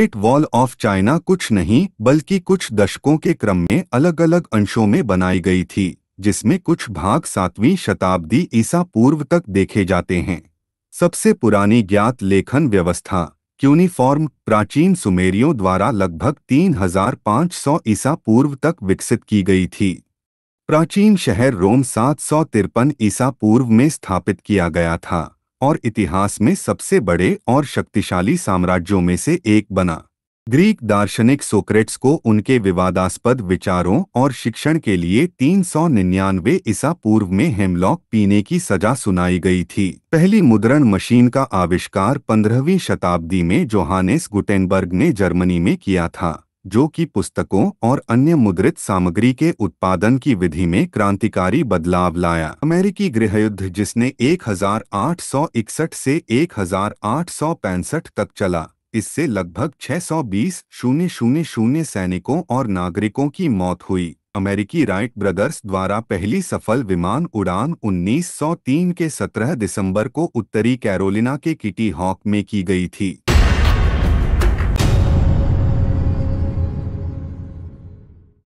great wall of China कुछ नहीं बल्कि कुछ दशकों के क्रम में अलग अलग अंशों में बनाई गई थी जिसमें कुछ भाग सातवीं शताब्दी ईसा पूर्व तक देखे जाते हैं सबसे पुरानी ज्ञात लेखन व्यवस्था क्यूनिफॉर्म प्राचीन सुमेरियों द्वारा लगभग 3500 ईसा पूर्व तक विकसित की गई थी प्राचीन शहर रोम सात ईसा पूर्व में स्थापित किया गया था और इतिहास में सबसे बड़े और शक्तिशाली साम्राज्यों में से एक बना ग्रीक दार्शनिक सोक्रेट्स को उनके विवादास्पद विचारों और शिक्षण के लिए 399 ईसा पूर्व में हेमलॉक पीने की सजा सुनाई गई थी पहली मुद्रण मशीन का आविष्कार 15वीं शताब्दी में जोहानेस गुटेनबर्ग ने जर्मनी में किया था जो कि पुस्तकों और अन्य मुद्रित सामग्री के उत्पादन की विधि में क्रांतिकारी बदलाव लाया अमेरिकी गृहयुद्ध जिसने 1861 से 1865 तक चला इससे लगभग 620 शून्य शून्य शून्य सैनिकों और नागरिकों की मौत हुई अमेरिकी राइट ब्रदर्स द्वारा पहली सफल विमान उड़ान 1903 के 17 दिसंबर को उत्तरी कैरोलिना के किटी हॉक में की गई थी